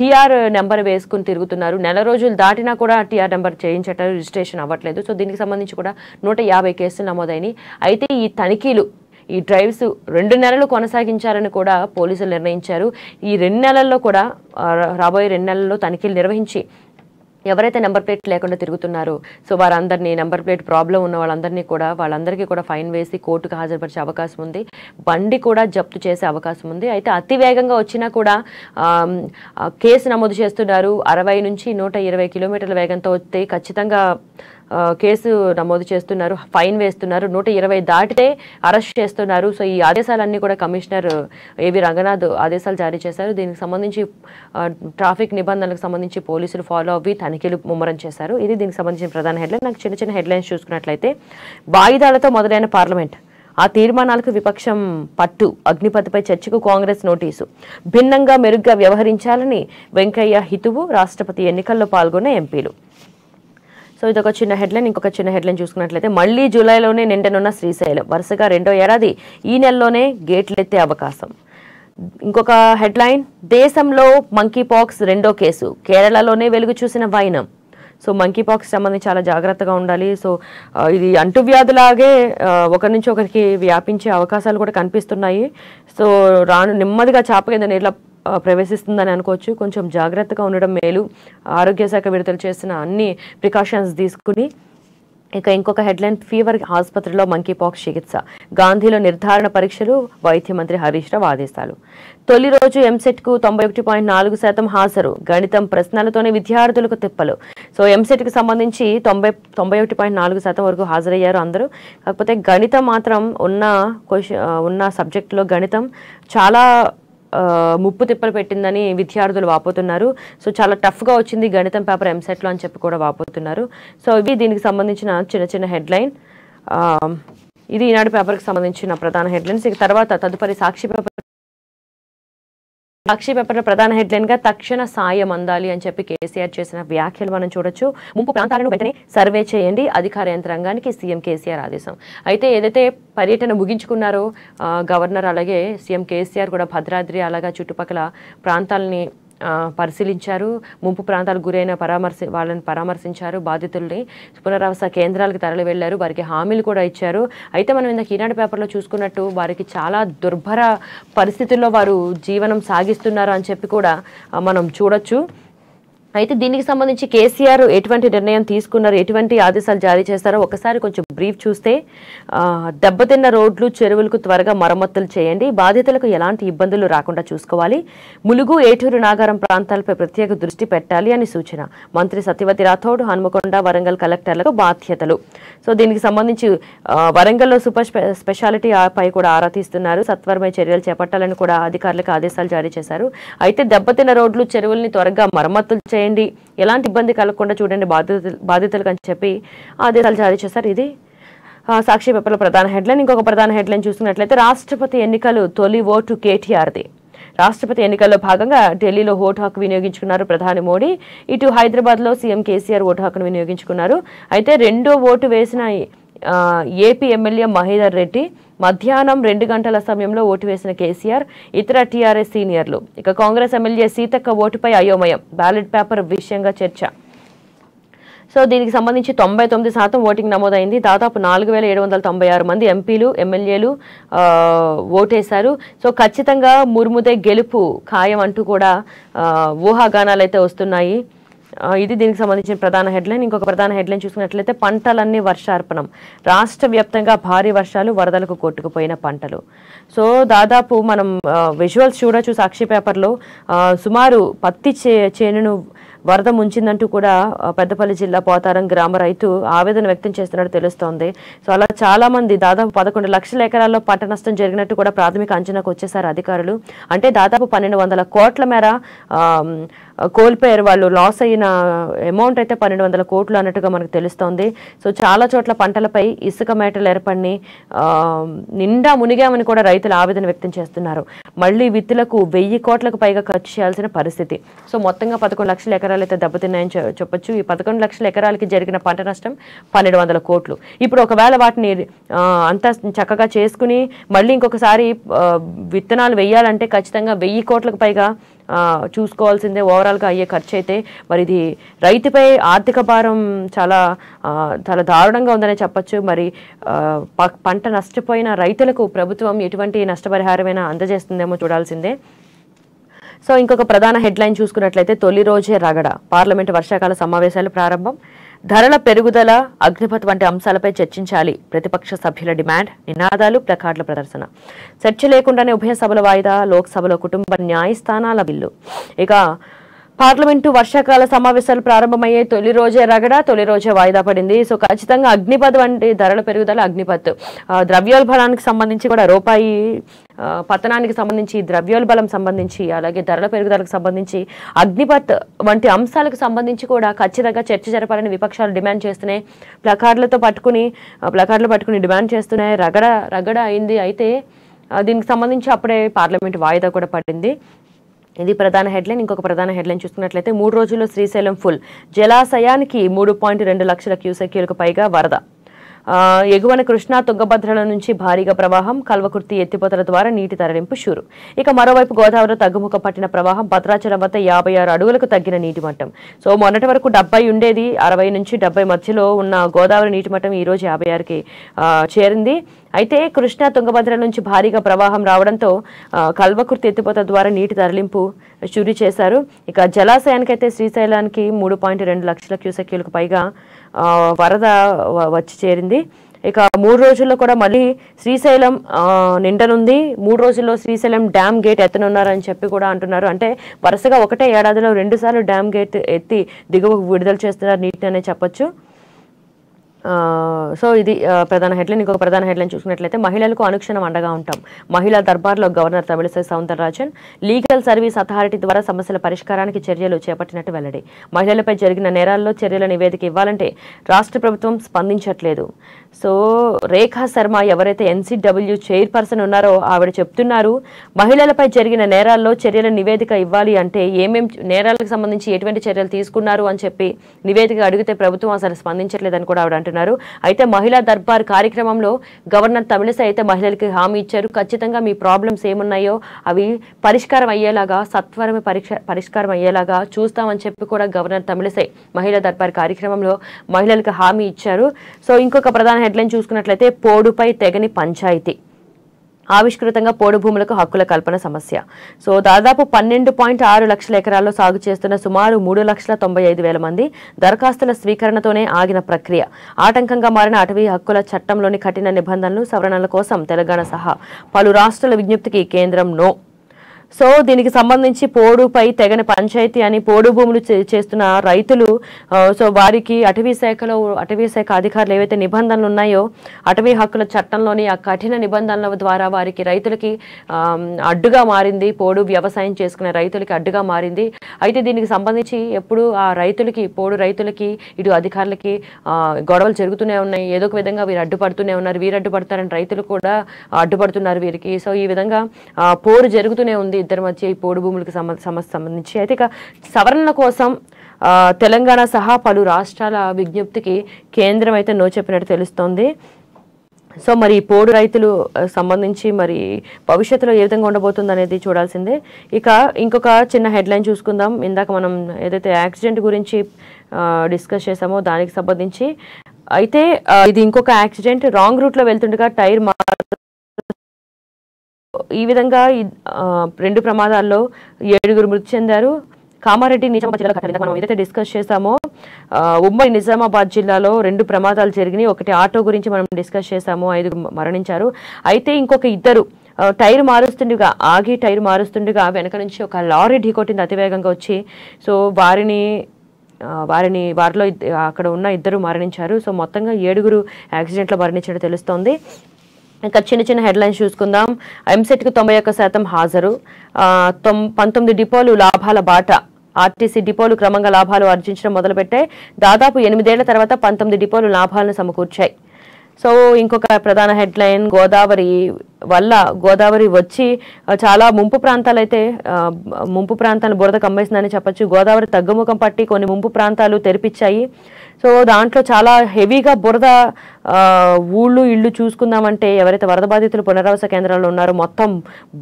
టీఆర్ నెంబర్ వేసుకుని తిరుగుతున్నారు నెల రోజులు దాటినా కూడా టీఆర్ నెంబర్ చేయించటం రిజిస్ట్రేషన్ అవ్వట్లేదు సో దీనికి సంబంధించి కూడా నూట యాభై కేసులు నమోదైనాయి అయితే ఈ తనిఖీలు ఈ డ్రైవ్స్ రెండు నెలలు కొనసాగించాలని కూడా పోలీసులు నిర్ణయించారు ఈ రెండు నెలల్లో కూడా రాబోయే రెండు నెలల్లో తనిఖీలు నిర్వహించి ఎవరైతే నెంబర్ ప్లేట్ లేకుండా తిరుగుతున్నారో సో వారందరినీ నెంబర్ ప్లేట్ ప్రాబ్లం ఉన్న వాళ్ళందరినీ కూడా వాళ్ళందరికీ కూడా ఫైన్ వేసి కోర్టుకు హాజరుపరిచే అవకాశం ఉంది బండి కూడా జప్తు చేసే అవకాశం ఉంది అయితే అతి వేగంగా వచ్చినా కూడా కేసు నమోదు చేస్తున్నారు అరవై నుంచి నూట ఇరవై కిలోమీటర్ల వేగంతో వస్తే ఖచ్చితంగా కేసు నమోదు చేస్తున్నారు ఫైన్ వేస్తున్నారు నూట ఇరవై దాటితే అరెస్ట్ చేస్తున్నారు సో ఈ ఆదేశాలన్నీ కూడా కమిషనర్ ఏవి రంగనాథ్ ఆదేశాలు జారీ చేశారు దీనికి సంబంధించి ట్రాఫిక్ నిబంధనలకు సంబంధించి పోలీసులు ఫాలో అవి తనిఖీలు ముమ్మరం చేశారు ఇది దీనికి సంబంధించిన ప్రధాన హెడ్లైన్ నాకు చిన్న చిన్న హెడ్లైన్స్ చూసుకున్నట్లయితే వాయిదాలతో మొదలైన పార్లమెంట్ ఆ తీర్మానాలకు విపక్షం పట్టు అగ్నిపథపై చర్చకు కాంగ్రెస్ నోటీసు భిన్నంగా మెరుగ్గా వ్యవహరించాలని వెంకయ్య హితువు రాష్ట్రపతి ఎన్నికల్లో పాల్గొన్న ఎంపీలు సో ఇది ఒక చిన్న హెడ్లైన్ ఇంకొక చిన్న హెడ్లైన్ చూసుకున్నట్లయితే మళ్ళీ జూలైలోనే నిండనున్న శ్రీశైలం వరుసగా రెండో ఏడాది ఈ నెలలోనే గేట్లెత్తే అవకాశం ఇంకొక హెడ్లైన్ దేశంలో మంకీపాక్స్ రెండో కేసు కేరళలోనే వెలుగు చూసిన వైనం సో మంకీ పాక్స్ సంబంధించి చాలా జాగ్రత్తగా ఉండాలి సో ఇది అంటువ్యాధులాగే ఒకరి నుంచి ఒకరికి వ్యాపించే అవకాశాలు కూడా కనిపిస్తున్నాయి సో రాను నెమ్మదిగా చాప కింద నీళ్ళ ప్రవేశిస్తుందని అనుకోవచ్చు కొంచెం జాగ్రత్తగా ఉండడం మేలు ఆరోగ్య శాఖ విడుదల చేసిన అన్ని ప్రికాషన్స్ తీసుకుని ఇక ఇంకొక హెడ్లైన్ ఫీవర్ ఆసుపత్రిలో మంకీపాక్స్ చికిత్స గాంధీలో నిర్ధారణ పరీక్షలు వైద్య మంత్రి హరీష్ రావు ఆదేశాలు తొలి రోజు ఎంసెట్కు e తొంభై ఒకటి పాయింట్ నాలుగు శాతం హాజరు గణితం ప్రశ్నలతోనే విద్యార్థులకు తిప్పలు సో ఎంసెట్కి e సంబంధించి తొంభై తొంభై ఒకటి పాయింట్ నాలుగు శాతం వరకు హాజరయ్యారు అందరూ కాకపోతే గణితం మాత్రం ఉన్న క్వశ్చన్ ఉన్న సబ్జెక్టులో గణితం చాలా ముప్పు తిప్పలు పెట్టిందని విద్యార్థులు వాపోతున్నారు సో చాలా టఫ్గా వచ్చింది గణితం పేపర్ ఎంసెట్లో అని చెప్పి కూడా వాపోతున్నారు సో ఇవి దీనికి సంబంధించిన చిన్న చిన్న హెడ్లైన్ ఇది ఈనాడు పేపర్కి సంబంధించిన ప్రధాన హెడ్లైన్స్ ఇక తర్వాత తదుపరి సాక్షి పేపర్ సాక్షి పేపర్లో ప్రధాన హెడ్లైన్ గా తక్షణ సాయం అందాలి అని చెప్పి కేసీఆర్ చేసిన వ్యాఖ్యలు మనం చూడొచ్చు ముంపు ప్రాంతాలను వెంటనే సర్వే చేయండి అధికార యంత్రాంగానికి సీఎం కేసీఆర్ ఆదేశం అయితే ఏదైతే పర్యటన ముగించుకున్నారో గవర్నర్ అలాగే సీఎం కేసీఆర్ కూడా భద్రాద్రి అలాగే చుట్టుపక్కల ప్రాంతాలని పరిశీలించారు ముంపు ప్రాంతాలకు గురైన పరామర్శ వాళ్ళని పరామర్శించారు బాధితుల్ని పునరావాస కేంద్రాలకు తరలి వెళ్లారు వారికి హామీలు కూడా ఇచ్చారు అయితే మనం ఇందాక ఈనాడు పేపర్లో చూసుకున్నట్టు వారికి చాలా దుర్భర పరిస్థితుల్లో వారు జీవనం సాగిస్తున్నారు అని చెప్పి కూడా మనం చూడొచ్చు అయితే దీనికి సంబంధించి కేసీఆర్ ఎటువంటి నిర్ణయం తీసుకున్నారు ఎటువంటి ఆదేశాలు జారీ చేస్తారో ఒకసారి కొంచెం బ్రీఫ్ చూస్తే దెబ్బతిన్న రోడ్లు చెరువులకు త్వరగా మరమ్మతులు చేయండి బాధితులకు ఎలాంటి ఇబ్బందులు రాకుండా చూసుకోవాలి ములుగు ఏటూరు నాగారం ప్రాంతాలపై ప్రత్యేక దృష్టి పెట్టాలి అని సూచన మంత్రి సత్యవతి రాథోడ్ హన్మకొండ వరంగల్ కలెక్టర్లకు బాధ్యతలు సో దీనికి సంబంధించి వరంగల్లో సూపర్ స్పెషాలిటీ పై కూడా ఆరా తీస్తున్నారు సత్వరమై చర్యలు చేపట్టాలని కూడా అధికారులకు ఆదేశాలు జారీ చేశారు అయితే దెబ్బతిన్న రోడ్లు చెరువుల్ని త్వరగా మరమ్మతులు చేయాలి చేయండి ఎలాంటి ఇబ్బంది కలగకుండా చూడండి బాధ్యత బాధితులకు అని చెప్పి ఆదేశాలు జారీ చేశారు ఇది సాక్షి పేపర్లో ప్రధాన హెడ్లైన్ ఇంకొక ప్రధాన హెడ్లైన్ చూసుకున్నట్లయితే రాష్ట్రపతి ఎన్నికలు తొలి ఓటు కేటీఆర్ది రాష్ట్రపతి ఎన్నికల్లో భాగంగా ఢిల్లీలో ఓటు హక్కు వినియోగించుకున్నారు ప్రధాని మోడీ ఇటు హైదరాబాద్లో సీఎం కేసీఆర్ ఓటు హక్కును వినియోగించుకున్నారు అయితే రెండో ఓటు వేసిన ఏపీ ఎమ్మెల్యే మహేందర్ రెడ్డి మధ్యాహ్నం రెండు గంటల సమయంలో ఓటు వేసిన కేసీఆర్ ఇతర టీఆర్ఎస్ సీనియర్లు ఇక కాంగ్రెస్ ఎమ్మెల్యే సీతక్క ఓటుపై అయోమయం బ్యాలెట్ పేపర్ విషయంగా చర్చ సో దీనికి సంబంధించి తొంభై తొమ్మిది శాతం ఓటింగ్ నమోదైంది దాదాపు నాలుగు వేల ఏడు వందల తొంభై ఆరు మంది ఎంపీలు ఎమ్మెల్యేలు ఓటేశారు సో ఖచ్చితంగా ముర్ముదే గెలుపు ఖాయం అంటూ కూడా ఊహాగానాలు అయితే వస్తున్నాయి ఇది దీనికి సంబంధించిన ప్రధాన హెడ్లైన్ ఇంకొక ప్రధాన హెడ్లైన్ చూసుకున్నట్లయితే పంటలన్నీ వర్షార్పణం రాష్ట్ర వ్యాప్తంగా భారీ వర్షాలు వరదలకు కొట్టుకుపోయిన పంటలు సో దాదాపు మనం విజువల్స్ చూడొచ్చు సాక్షి పేపర్లో సుమారు పత్తి చే చేనును వరద ముంచిందంటూ కూడా పెద్దపల్లి జిల్లా పోతారం గ్రామ రైతు ఆవేదన వ్యక్తం చేస్తున్నట్టు తెలుస్తోంది సో అలా చాలా మంది దాదాపు పదకొండు లక్షల ఎకరాల్లో పంట నష్టం జరిగినట్టు కూడా ప్రాథమిక అంచనాకు వచ్చేసారు అధికారులు అంటే దాదాపు పన్నెండు వందల కోట్ల మేర కోల్పోయారు వాళ్ళు లాస్ అయిన అమౌంట్ అయితే పన్నెండు వందల కోట్లు అన్నట్టుగా మనకు తెలుస్తోంది సో చాలా చోట్ల పంటలపై ఇసుక మేటలు ఏర్పడిని నిండా మునిగామని కూడా రైతులు ఆవేదన వ్యక్తం చేస్తున్నారు మళ్ళీ విత్తులకు వెయ్యి కోట్లకు పైగా ఖర్చు చేయాల్సిన పరిస్థితి సో మొత్తంగా పదకొండు లక్షల ఎకరాలు అయితే దెబ్బతిన్నాయని చెప్పొచ్చు ఈ పదకొండు లక్షల ఎకరాలకి జరిగిన పంట నష్టం పన్నెండు వందల కోట్లు ఇప్పుడు ఒకవేళ వాటిని అంతా చక్కగా చేసుకుని మళ్ళీ ఇంకొకసారి విత్తనాలు వేయాలంటే ఖచ్చితంగా వెయ్యి కోట్లకు పైగా చూసుకోవాల్సిందే ఓవరాల్గా అయ్యే ఖర్చు అయితే మరి ఇది రైతుపై ఆర్థిక భారం చాలా చాలా దారుణంగా ఉందనే చెప్పచ్చు మరి పంట నష్టపోయిన రైతులకు ప్రభుత్వం ఎటువంటి నష్టపరిహారమైనా అందజేస్తుందేమో చూడాల్సిందే సో ఇంకొక ప్రధాన హెడ్లైన్ చూసుకున్నట్లయితే తొలి రోజే రగడ పార్లమెంటు వర్షాకాల సమావేశాలు ప్రారంభం ధరల పెరుగుదల అగ్నిపథ్ వంటి అంశాలపై చర్చించాలి ప్రతిపక్ష సభ్యుల డిమాండ్ నినాదాలు ప్లకార్డుల ప్రదర్శన చర్చ లేకుండానే ఉభయ సభల వాయిదా లోక్సభలో కుటుంబ న్యాయస్థానాల బిల్లు ఇక పార్లమెంటు వర్షాకాల సమావేశాలు ప్రారంభమయ్యే తొలి రోజే రగడ తొలి రోజే వాయిదా పడింది సో ఖచ్చితంగా అగ్నిపథ్ వంటి ధరల పెరుగుదల అగ్నిపథ్ ద్రవ్యోల్బణానికి సంబంధించి కూడా రూపాయి పతనానికి సంబంధించి ద్రవ్యోల్బలం సంబంధించి అలాగే ధరల పెరుగుదలకు సంబంధించి అగ్నిపత్ వంటి అంశాలకు సంబంధించి కూడా ఖచ్చితంగా చర్చ జరపాలని విపక్షాలు డిమాండ్ చేస్తున్నాయి ప్లకార్డులతో పట్టుకుని ప్లకార్డులు పట్టుకుని డిమాండ్ చేస్తున్నాయి రగడ రగడ అయింది అయితే దీనికి సంబంధించి అప్పుడే పార్లమెంట్ వాయిదా కూడా పడింది ఇది ప్రధాన హెడ్లైన్ ఇంకొక ప్రధాన హెడ్లైన్ చూసుకున్నట్లయితే మూడు రోజుల్లో శ్రీశైలం ఫుల్ జలాశయానికి మూడు పాయింట్ రెండు లక్షల క్యూసెక్యూలకు పైగా వరద ఎగువన కృష్ణా తుంగభద్రల నుంచి భారీగా ప్రవాహం కల్వకుర్తి ఎత్తిపోతల ద్వారా నీటి తరలింపు షూరు ఇక మరోవైపు గోదావరి తగ్గుముఖ పట్టిన ప్రవాహం భద్రాచలం వద్ద యాభై ఆరు అడుగులకు తగ్గిన నీటి మట్టం సో మొన్నటి వరకు డెబ్బై ఉండేది అరవై నుంచి డెబ్బై మధ్యలో ఉన్న గోదావరి నీటి మట్టం రోజు యాభై ఆరుకి చేరింది అయితే కృష్ణా తుంగభద్ర నుంచి భారీగా ప్రవాహం రావడంతో కల్వకుర్తి ఎత్తిపోత ద్వారా నీటి తరలింపు షురి చేశారు ఇక జలాశయానికైతే శ్రీశైలానికి మూడు పాయింట్ రెండు లక్షల క్యూసెక్యూలకు పైగా వరద వచ్చి చేరింది ఇక మూడు రోజుల్లో కూడా మళ్ళీ శ్రీశైలం నిండనుంది మూడు రోజుల్లో శ్రీశైలం డ్యామ్ గేట్ ఎత్తనున్నారని చెప్పి కూడా అంటున్నారు అంటే వరుసగా ఒకటే ఏడాదిలో రెండుసార్లు డ్యామ్ గేట్ ఎత్తి దిగువకు విడుదల చేస్తున్నారు నీటిని అనే చెప్పొచ్చు సో ఇది ప్రధాన హెడ్లైన్ ఇంకొక ప్రధాన హెడ్లైన్ చూసుకున్నట్లయితే మహిళలకు అనుక్షణం అండగా ఉంటాం మహిళా దర్బార్లో governor Tamilisai Soundararajan legal service authority ద్వారా సమస్యల పరిష్కారానికి చర్యలు చేపట్టినట్టు వెల్లడి మహిళలపై జరిగిన నేరాల్లో చర్యల నివేదిక ఇవ్వాలంటే రాష్ట్ర ప్రభుత్వం స్పందించట్లేదు సో రేఖా శర్మ ఎవరైతే ఎన్సీడబ్ల్యూ చైర్పర్సన్ ఉన్నారో ఆవిడ చెప్తున్నారు మహిళలపై జరిగిన నేరాల్లో చర్యల నివేదిక ఇవ్వాలి అంటే ఏమేం నేరాలకు సంబంధించి ఎటువంటి చర్యలు తీసుకున్నారు అని చెప్పి నివేదిక అడిగితే ప్రభుత్వం అసలు స్పందించట్లేదని కూడా ఆవిడ పాల్గొంటున్నారు అయితే మహిళా దర్బార్ కార్యక్రమంలో గవర్నర్ తమిళసై అయితే మహిళలకి హామీ ఇచ్చారు ఖచ్చితంగా మీ ప్రాబ్లమ్స్ ఏమున్నాయో అవి పరిష్కారం అయ్యేలాగా సత్వరమే పరిష్కారం అయ్యేలాగా చూస్తామని చెప్పి కూడా గవర్నర్ తమిళసై మహిళా దర్బార్ కార్యక్రమంలో మహిళలకు హామీ ఇచ్చారు సో ఇంకొక ప్రధాన హెడ్లైన్ చూసుకున్నట్లయితే పోడుపై తెగని పంచాయతీ ఆవిష్కృతంగా పోడు భూములకు హక్కుల కల్పన సమస్య సో దాదాపు పన్నెండు పాయింట్ ఆరు లక్షల ఎకరాల్లో సాగు చేస్తున్న సుమారు మూడు లక్షల తొంభై ఐదు వేల మంది దరఖాస్తుల స్వీకరణతోనే ఆగిన ప్రక్రియ ఆటంకంగా మారిన అటవీ హక్కుల చట్టంలోని కఠిన నిబంధనలు సవరణల కోసం తెలంగాణ సహా పలు రాష్ట్రాల విజ్ఞప్తికి కేంద్రం నో సో దీనికి సంబంధించి పోడుపై తెగన పంచాయతీ అని పోడు భూములు చేస్తున్న రైతులు సో వారికి అటవీ శాఖలో అటవీ శాఖ అధికారులు ఏవైతే నిబంధనలు ఉన్నాయో అటవీ హక్కుల చట్టంలోని ఆ కఠిన నిబంధనల ద్వారా వారికి రైతులకి అడ్డుగా మారింది పోడు వ్యవసాయం చేసుకునే రైతులకి అడ్డుగా మారింది అయితే దీనికి సంబంధించి ఎప్పుడు ఆ రైతులకి పోడు రైతులకి ఇటు అధికారులకి గొడవలు జరుగుతూనే ఉన్నాయి ఏదో ఒక విధంగా వీరు అడ్డుపడుతూనే ఉన్నారు వీరు అడ్డుపడతారని రైతులు కూడా అడ్డుపడుతున్నారు వీరికి సో ఈ విధంగా పోరు జరుగుతూనే ఉంది ఇద్దరి మధ్య ఈ పోడు భూములకు సమస్య సంబంధించి అయితే ఇక సవరణ కోసం తెలంగాణ సహా పలు రాష్ట్రాల విజ్ఞప్తికి కేంద్రం అయితే నో చెప్పినట్టు తెలుస్తోంది సో మరి పోడు రైతులు సంబంధించి మరి భవిష్యత్తులో ఏ విధంగా ఉండబోతుంది అనేది చూడాల్సిందే ఇక ఇంకొక చిన్న హెడ్లైన్ చూసుకుందాం ఇందాక మనం ఏదైతే యాక్సిడెంట్ గురించి డిస్కస్ చేసామో దానికి సంబంధించి అయితే ఇది ఇంకొక యాక్సిడెంట్ రాంగ్ రూట్లో వెళ్తుండగా టైర్ ఈ విధంగా రెండు ప్రమాదాల్లో ఏడుగురు మృతి చెందారు కామారెడ్డి నిజామాబాద్ జిల్లా ఘటన మనం ఏదైతే డిస్కస్ చేసామో ఉమ్మడి నిజామాబాద్ జిల్లాలో రెండు ప్రమాదాలు జరిగినాయి ఒకటి ఆటో గురించి మనం డిస్కస్ చేశాము ఐదుగురు మరణించారు అయితే ఇంకొక ఇద్దరు టైర్ మారుస్తుండగా ఆగి టైర్ మారుస్తుండగా వెనక నుంచి ఒక లారీ ఢీకొట్టింది అతివేగంగా వచ్చి సో వారిని వారిని వారిలో అక్కడ ఉన్న ఇద్దరు మరణించారు సో మొత్తంగా ఏడుగురు యాక్సిడెంట్లో మరణించినట్టు తెలుస్తోంది ఇంకా చిన్న చిన్న హెడ్లైన్స్ చూసుకుందాం ఎంసెట్కి తొంభై ఒక్క శాతం హాజరు తొం పంతొమ్మిది డిపోలు లాభాల బాట ఆర్టీసీ డిపోలు క్రమంగా లాభాలు ఆర్జించడం మొదలుపెట్టాయి దాదాపు ఎనిమిదేళ్ల తర్వాత పంతొమ్మిది డిపోలు లాభాలను సమకూర్చాయి సో ఇంకొక ప్రధాన హెడ్లైన్ గోదావరి వల్ల గోదావరి వచ్చి చాలా ముంపు ప్రాంతాలు అయితే ముంపు ప్రాంతాలు బురద కమ్మేసిందని చెప్పచ్చు గోదావరి తగ్గుముఖం పట్టి కొన్ని ముంపు ప్రాంతాలు తెరిపించాయి సో దాంట్లో చాలా హెవీగా బురద ఊళ్ళు ఇళ్ళు చూసుకుందామంటే ఎవరైతే వరద బాధితులు పునరావాస కేంద్రాల్లో ఉన్నారో మొత్తం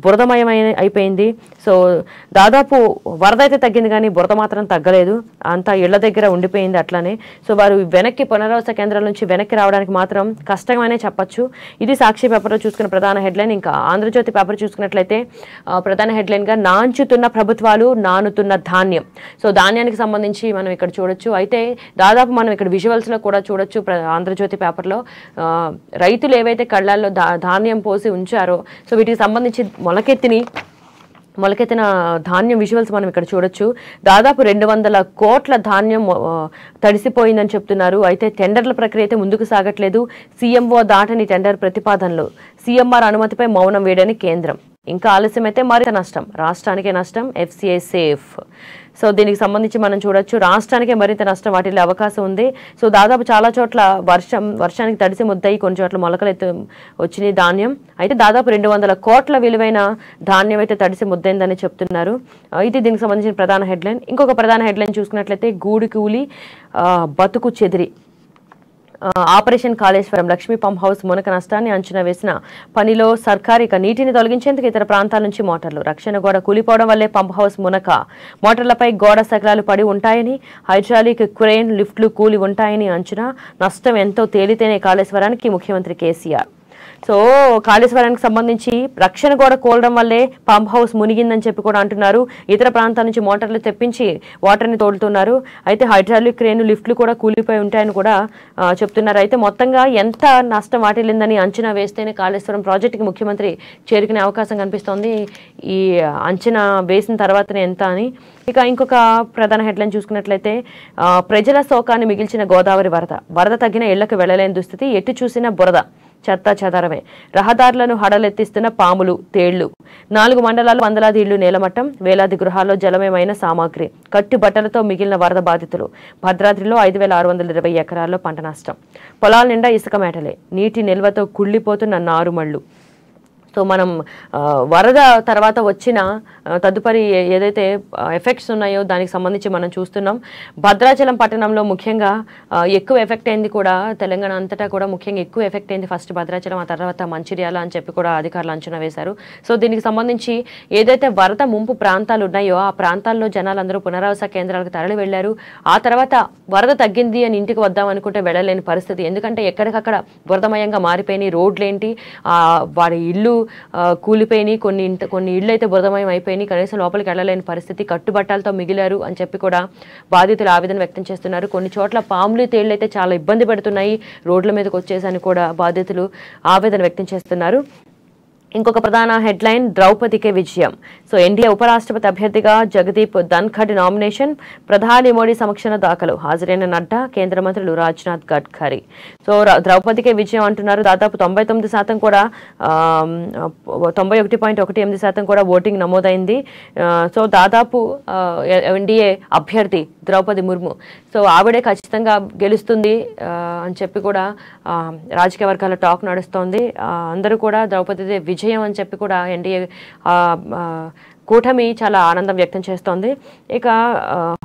బురదమయమై అయిపోయింది సో దాదాపు వరద అయితే తగ్గింది కానీ బురద మాత్రం తగ్గలేదు అంతా ఇళ్ల దగ్గర ఉండిపోయింది అట్లానే సో వారు వెనక్కి పునరావాస కేంద్రాల నుంచి వెనక్కి రావడానికి మాత్రం కష్టమనే చెప్పచ్చు ఇది సాక్షి పేపర్లో చూసుకున్న ప్రధాన హెడ్లైన్ ఇంకా ఆంధ్రజ్యోతి పేపర్ చూసుకున్నట్లయితే ప్రధాన హెడ్లైన్గా నాంచుతున్న ప్రభుత్వాలు నానుతున్న ధాన్యం సో ధాన్యానికి సంబంధించి మనం ఇక్కడ చూడొచ్చు అయితే దాదాపు మనం మనం ఇక్కడ విజువల్స్లో కూడా చూడొచ్చు ఆంధ్రజ్యోతి పేపర్లో రైతులు ఏవైతే కళ్ళల్లో ధాన్యం పోసి ఉంచారో సో వీటికి సంబంధించి మొలకెత్తిని మొలకెత్తిన ధాన్యం విజువల్స్ మనం ఇక్కడ చూడొచ్చు దాదాపు రెండు వందల కోట్ల ధాన్యం తడిసిపోయిందని చెప్తున్నారు అయితే టెండర్ల ప్రక్రియ అయితే ముందుకు సాగట్లేదు సీఎంఓ దాటని టెండర్ ప్రతిపాదనలు సీఎంఆర్ అనుమతిపై మౌనం వేయడని కేంద్రం ఇంకా ఆలస్యమైతే మరింత నష్టం రాష్ట్రానికే నష్టం ఎఫ్సీఐ సేఫ్ సో దీనికి సంబంధించి మనం చూడొచ్చు రాష్ట్రానికే మరింత నష్టం వాటిల్లే అవకాశం ఉంది సో దాదాపు చాలా చోట్ల వర్షం వర్షానికి తడిసి ముద్దయి కొన్ని చోట్ల మొలకలు వచ్చినాయి ధాన్యం అయితే దాదాపు రెండు వందల కోట్ల విలువైన ధాన్యం అయితే తడిసి ముద్దైందని చెప్తున్నారు ఇది దీనికి సంబంధించిన ప్రధాన హెడ్లైన్ ఇంకొక ప్రధాన హెడ్లైన్ చూసుకున్నట్లయితే గూడు కూలి బతుకు చెదిరి operation Kaleshwaram Lakshmi pump house మునక నష్టాన్ని అంచనా వేసిన పనిలో సర్కార్ ఇక నీటిని తొలగించేందుకు ఇతర ప్రాంతాల నుంచి మోటార్లు రక్షణ గోడ కూలిపోవడం వల్లే పంప్ హౌస్ మునక మోటార్లపై గోడ శకలాలు పడి ఉంటాయని హైడ్రాలిక్ క్రెయిన్ లిఫ్ట్లు కూలి ఉంటాయని అంచనా నష్టం ఎంతో తేలితేనే కాళేశ్వరానికి ముఖ్యమంత్రి కేసీఆర్ సో కాళేశ్వరానికి సంబంధించి రక్షణ గోడ కోలడం వల్లే పంప్ హౌస్ మునిగిందని చెప్పి కూడా అంటున్నారు ఇతర ప్రాంతాల నుంచి మోటార్లు తెప్పించి వాటర్ని తోడుతున్నారు అయితే హైడ్రాలిక్ క్రేన్ లిఫ్ట్లు కూడా కూలిపోయి ఉంటాయని కూడా చెప్తున్నారు అయితే మొత్తంగా ఎంత నష్టం వాటిల్లిందని అంచనా వేస్తేనే కాళేశ్వరం ప్రాజెక్టుకి ముఖ్యమంత్రి చేరుకునే అవకాశం కనిపిస్తోంది ఈ అంచనా వేసిన తర్వాతనే ఎంత అని ఇక ఇంకొక ప్రధాన హెడ్లైన్ చూసుకున్నట్లయితే ప్రజల శోకాన్ని మిగిల్చిన గోదావరి వరద వరద తగ్గిన ఇళ్లకు వెళ్లలేని దుస్థితి ఎటు చూసిన బురద చెత్తా చెదరమే రహదారులను హడలెత్తిస్తున్న పాములు తేళ్లు నాలుగు మండలాలు వందలాది ఇళ్లు నేలమట్టం వేలాది గృహాల్లో జలమయమైన సామాగ్రి కట్టు బట్టలతో మిగిలిన వరద బాధితులు భద్రాద్రిలో ఐదు వేల ఆరు వందల ఇరవై ఎకరాల్లో పంట నష్టం పొలాల నిండా ఇసుక మేటలే నీటి నిల్వతో కుళ్ళిపోతున్న నారుమళ్లు సో మనం వరద తర్వాత వచ్చిన తదుపరి ఏదైతే ఎఫెక్ట్స్ ఉన్నాయో దానికి సంబంధించి మనం చూస్తున్నాం భద్రాచలం పట్టణంలో ముఖ్యంగా ఎక్కువ ఎఫెక్ట్ అయింది కూడా తెలంగాణ అంతటా కూడా ముఖ్యంగా ఎక్కువ ఎఫెక్ట్ అయింది ఫస్ట్ భద్రాచలం ఆ తర్వాత మంచిర్యాల అని చెప్పి కూడా అధికారులు అంచనా వేశారు సో దీనికి సంబంధించి ఏదైతే వరద ముంపు ప్రాంతాలు ఉన్నాయో ఆ ప్రాంతాల్లో జనాలందరూ పునరావాస కేంద్రాలకు తరలి వెళ్లారు ఆ తర్వాత వరద తగ్గింది అని ఇంటికి వద్దాం అనుకుంటే వెళ్ళలేని పరిస్థితి ఎందుకంటే ఎక్కడికక్కడ వరదమయంగా మారిపోయినాయి రోడ్లేంటి వారి ఇల్లు కూలిపోయినాయి కొన్ని ఇంత కొన్ని ఇళ్ళు అయితే బురదమయం అయిపోయినాయి కనీసం లోపలికి వెళ్ళలేని పరిస్థితి కట్టుబట్టాలతో మిగిలారు అని చెప్పి కూడా బాధితులు ఆవేదన వ్యక్తం చేస్తున్నారు కొన్ని చోట్ల పాములు తేళ్లు అయితే చాలా ఇబ్బంది పెడుతున్నాయి రోడ్ల మీదకి వచ్చేసి కూడా బాధితులు ఆవేదన వ్యక్తం చేస్తున్నారు ఇంకొక ప్రధాన హెడ్లైన్ ద్రౌపదికే విజయం సో ఎన్డీఏ ఉపరాష్ట్రపతి అభ్యర్థిగా జగదీప్ ధన్ఖడ్ నామినేషన్ ప్రధాని మోడీ సమక్షంలో దాఖలు హాజరైన నడ్డా కేంద్ర మంత్రులు రాజ్నాథ్ గడ్కరీ సో ద్రౌపదికే విజయం అంటున్నారు దాదాపు తొంభై తొమ్మిది శాతం కూడా తొంభై ఒకటి పాయింట్ ఒకటి ఎనిమిది శాతం కూడా ఓటింగ్ నమోదైంది సో దాదాపు ఎన్డీఏ అభ్యర్థి ద్రౌపది ముర్ము సో ఆవిడే ఖచ్చితంగా గెలుస్తుంది అని చెప్పి కూడా రాజకీయ వర్గాల టాక్ నడుస్తోంది అందరూ కూడా ద్రౌపదిదే విజయం విజయం అని చెప్పి కూడా ఎన్డీఏ కూటమి చాలా ఆనందం వ్యక్తం చేస్తోంది ఇక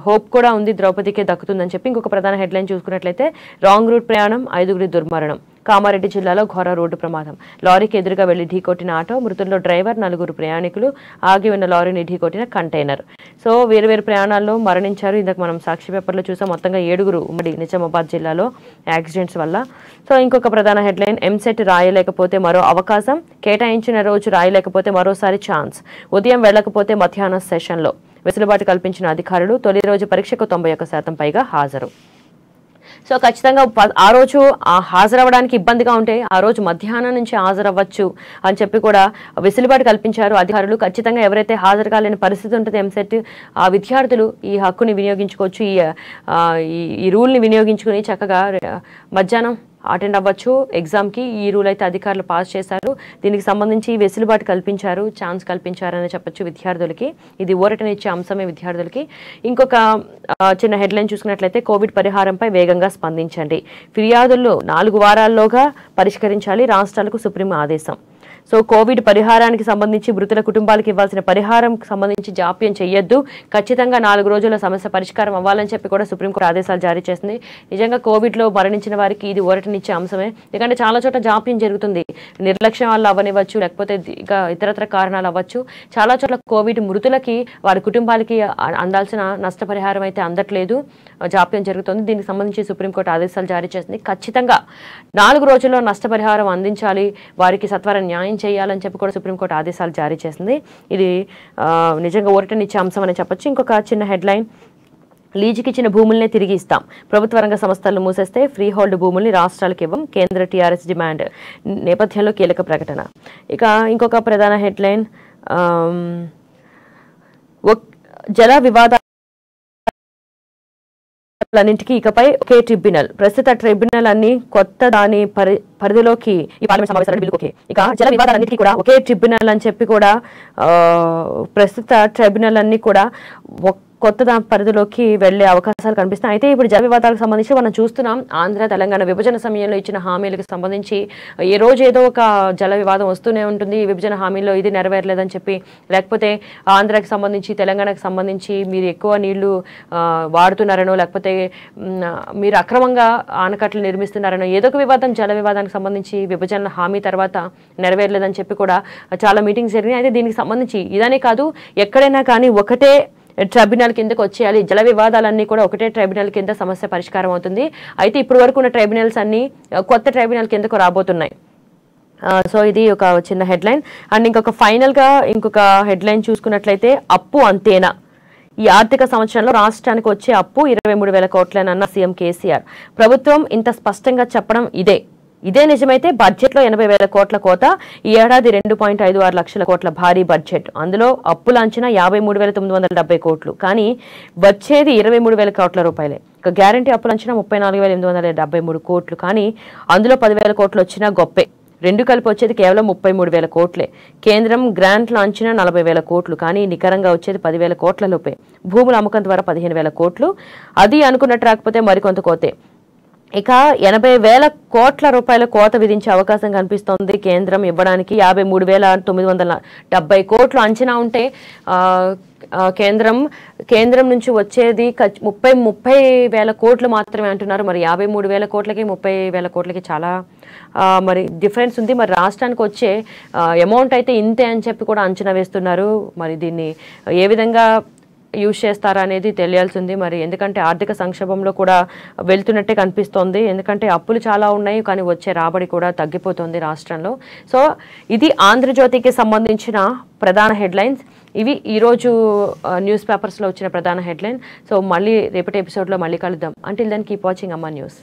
హోప్ కూడా ఉంది ద్రౌపదికే దక్కుతుందని చెప్పి ఇంకొక ప్రధాన హెడ్లైన్ చూసుకున్నట్లయితే రాంగ్ రూట్ ప్రయాణం ఐదుగురి దుర్మరణం కామారెడ్డి జిల్లాలో ఘోర రోడ్డు ప్రమాదం లారీకి ఎదురుగా వెళ్లి ఢీకొట్టిన ఆటో మృతుల్లో డ్రైవర్ నలుగురు ప్రయాణికులు ఆగి ఉన్న లారీని ఢీకొట్టిన కంటైనర్ సో వేరువేరు ప్రయాణాల్లో మరణించారు ఇందాక మనం సాక్షి పేపర్లో చూసాం మొత్తంగా ఏడుగురు ఉమ్మడి నిజామాబాద్ జిల్లాలో యాక్సిడెంట్స్ వల్ల సో ఇంకొక ప్రధాన హెడ్లైన్ ఎంసెట్ రాయలేకపోతే మరో అవకాశం కేటాయించిన రోజు రాయలేకపోతే మరోసారి ఛాన్స్ ఉదయం వెళ్లకపోతే మధ్యాహ్నం సెషన్లో వెసులుబాటు కల్పించిన అధికారులు తొలి రోజు పరీక్షకు తొంభై శాతం పైగా హాజరు సో ఖచ్చితంగా ఆ రోజు హాజరవ్వడానికి ఇబ్బందిగా ఉంటే ఆ రోజు మధ్యాహ్నం నుంచి హాజరవ్వచ్చు అని చెప్పి కూడా వెసులుబాటు కల్పించారు అధికారులు ఖచ్చితంగా ఎవరైతే హాజరు కాలేని పరిస్థితి ఉంటుంది ఎంసెట్ ఆ విద్యార్థులు ఈ హక్కుని వినియోగించుకోవచ్చు ఈ ఈ రూల్ని వినియోగించుకుని చక్కగా మధ్యాహ్నం అటెండ్ అవ్వచ్చు ఎగ్జామ్కి ఈ రూల్ అయితే అధికారులు పాస్ చేశారు దీనికి సంబంధించి వెసులుబాటు కల్పించారు ఛాన్స్ కల్పించారని చెప్పచ్చు విద్యార్థులకి ఇది ఓరటనిచ్చే అంశమే విద్యార్థులకి ఇంకొక చిన్న హెడ్లైన్ చూసుకున్నట్లయితే కోవిడ్ పరిహారంపై వేగంగా స్పందించండి ఫిర్యాదులు నాలుగు వారాల్లోగా పరిష్కరించాలి రాష్ట్రాలకు సుప్రీం ఆదేశం సో కోవిడ్ పరిహారానికి సంబంధించి మృతుల కుటుంబాలకు ఇవ్వాల్సిన పరిహారం సంబంధించి జాప్యం చేయొద్దు ఖచ్చితంగా నాలుగు రోజుల సమస్య పరిష్కారం అవ్వాలని చెప్పి కూడా సుప్రీంకోర్టు ఆదేశాలు జారీ చేసింది నిజంగా కోవిడ్లో మరణించిన వారికి ఇది ఓరటనిచ్చే అంశమే ఎందుకంటే చాలా చోట్ల జాప్యం జరుగుతుంది నిర్లక్ష్యం వల్ల అవనివ్వచ్చు లేకపోతే ఇక ఇతరత్ర కారణాలు అవ్వచ్చు చాలా చోట్ల కోవిడ్ మృతులకి వారి కుటుంబాలకి అందాల్సిన నష్టపరిహారం అయితే అందట్లేదు జాప్యం జరుగుతుంది దీనికి సంబంధించి సుప్రీంకోర్టు ఆదేశాలు జారీ చేసింది ఖచ్చితంగా నాలుగు రోజుల్లో నష్టపరిహారం అందించాలి వారికి సత్వర న్యాయం చేయాలని చెప్పి కూడా సుప్రీంకోర్టు ఆదేశాలు జారీ చేసింది ఇది నిజంగా ఓరటనిచ్చే అంశం అని చెప్పొచ్చు ఇంకొక చిన్న హెడ్లైన్ లీజుకి ఇచ్చిన భూములనే తిరిగి ఇస్తాం ప్రభుత్వ రంగ సంస్థలను మూసేస్తే ఫ్రీ హోల్డ్ భూముల్ని రాష్ట్రాలకు ఇవ్వం కేంద్ర టీఆర్ఎస్ డిమాండ్ నేపథ్యంలో కీలక ప్రకటన ఇక ఇంకొక ప్రధాన హెడ్లైన్ జల వివాదాలు లన్నింటికి ఇకపై ఒకే ట్రిబ్యునల్ ప్రస్తుత ట్రిబ్యునల్ అన్ని కొత్త దాని పరిధిలోకి ఈ పార్లమెంట్ సమావేశాలు ఇక జల వివాదాలన్నింటికి కూడా ఒకే ట్రిబ్యునల్ అని చెప్పి కూడా ప్రస్తుత ట్రిబ్యునల్ అన్ని కూడా కొత్త పరిధిలోకి వెళ్లే అవకాశాలు కనిపిస్తున్నాయి అయితే ఇప్పుడు జల వివాదాలకు సంబంధించి మనం చూస్తున్నాం ఆంధ్ర తెలంగాణ విభజన సమయంలో ఇచ్చిన హామీలకు సంబంధించి ఏ రోజు ఏదో ఒక జల వివాదం వస్తూనే ఉంటుంది విభజన హామీలో ఇది నెరవేరలేదని చెప్పి లేకపోతే ఆంధ్రాకి సంబంధించి తెలంగాణకు సంబంధించి మీరు ఎక్కువ నీళ్లు వాడుతున్నారనో లేకపోతే మీరు అక్రమంగా ఆనకట్టలు నిర్మిస్తున్నారనో ఏదో ఒక వివాదం జల వివాదానికి సంబంధించి విభజన హామీ తర్వాత నెరవేరలేదని చెప్పి కూడా చాలా మీటింగ్స్ జరిగినాయి అయితే దీనికి సంబంధించి ఇదనే కాదు ఎక్కడైనా కానీ ఒకటే ట్రైబ్యునల్ కిందకు వచ్చేయాలి జల వివాదాలన్నీ కూడా ఒకటే ట్రైబ్యునల్ కింద సమస్య పరిష్కారం అవుతుంది అయితే ఇప్పుడు వరకు ఉన్న ట్రైబ్యునల్స్ అన్ని కొత్త ట్రైబ్యునల్ కిందకు రాబోతున్నాయి సో ఇది ఒక చిన్న హెడ్లైన్ అండ్ ఇంకొక ఫైనల్గా ఇంకొక హెడ్లైన్ చూసుకున్నట్లయితే అప్పు అంతేనా ఈ ఆర్థిక సంవత్సరంలో రాష్ట్రానికి వచ్చే అప్పు ఇరవై మూడు వేల కోట్లేనన్న సీఎం కేసీఆర్ ప్రభుత్వం ఇంత స్పష్టంగా చెప్పడం ఇదే ఇదే నిజమైతే బడ్జెట్లో ఎనభై వేల కోట్ల కోత ఈ ఏడాది రెండు పాయింట్ ఐదు ఆరు లక్షల కోట్ల భారీ బడ్జెట్ అందులో అప్పుల అంచనా యాభై మూడు వేల తొమ్మిది వందల డెబ్బై కోట్లు కానీ వచ్చేది ఇరవై మూడు వేల కోట్ల రూపాయలే ఇక గ్యారంటీ అప్పుల అంచనా ముప్పై నాలుగు వేల ఎనిమిది వందల డెబ్బై మూడు కోట్లు కానీ అందులో పదివేల కోట్లు వచ్చినా గొప్పే రెండు కలిపి వచ్చేది కేవలం ముప్పై మూడు వేల కోట్లే కేంద్రం గ్రాంట్ల అంచనా నలభై వేల కోట్లు కానీ నికరంగా వచ్చేది పదివేల కోట్ల లోపే భూముల అమ్మకం ద్వారా పదిహేను వేల కోట్లు అది అనుకున్నట్టు రాకపోతే మరికొంత కోతే ఇక ఎనభై వేల కోట్ల రూపాయల కోత విధించే అవకాశం కనిపిస్తోంది కేంద్రం ఇవ్వడానికి యాభై మూడు వేల తొమ్మిది వందల డెబ్బై కోట్లు అంచనా ఉంటే కేంద్రం కేంద్రం నుంచి వచ్చేది ముప్పై ముప్పై వేల కోట్లు మాత్రమే అంటున్నారు మరి యాభై మూడు వేల కోట్లకి ముప్పై వేల కోట్లకి చాలా మరి డిఫరెన్స్ ఉంది మరి రాష్ట్రానికి వచ్చే అమౌంట్ అయితే ఇంతే అని చెప్పి కూడా అంచనా వేస్తున్నారు మరి దీన్ని ఏ విధంగా యూజ్ చేస్తారా అనేది తెలియాల్సింది మరి ఎందుకంటే ఆర్థిక సంక్షోభంలో కూడా వెళ్తున్నట్టే కనిపిస్తోంది ఎందుకంటే అప్పులు చాలా ఉన్నాయి కానీ వచ్చే రాబడి కూడా తగ్గిపోతుంది రాష్ట్రంలో సో ఇది ఆంధ్రజ్యోతికి సంబంధించిన ప్రధాన హెడ్లైన్స్ ఇవి ఈరోజు న్యూస్ పేపర్స్లో వచ్చిన ప్రధాన హెడ్లైన్ సో మళ్ళీ రేపటి ఎపిసోడ్లో మళ్ళీ కలుద్దాం అంటే దాన్ని కీప్ వాచింగ్ అమ్మ న్యూస్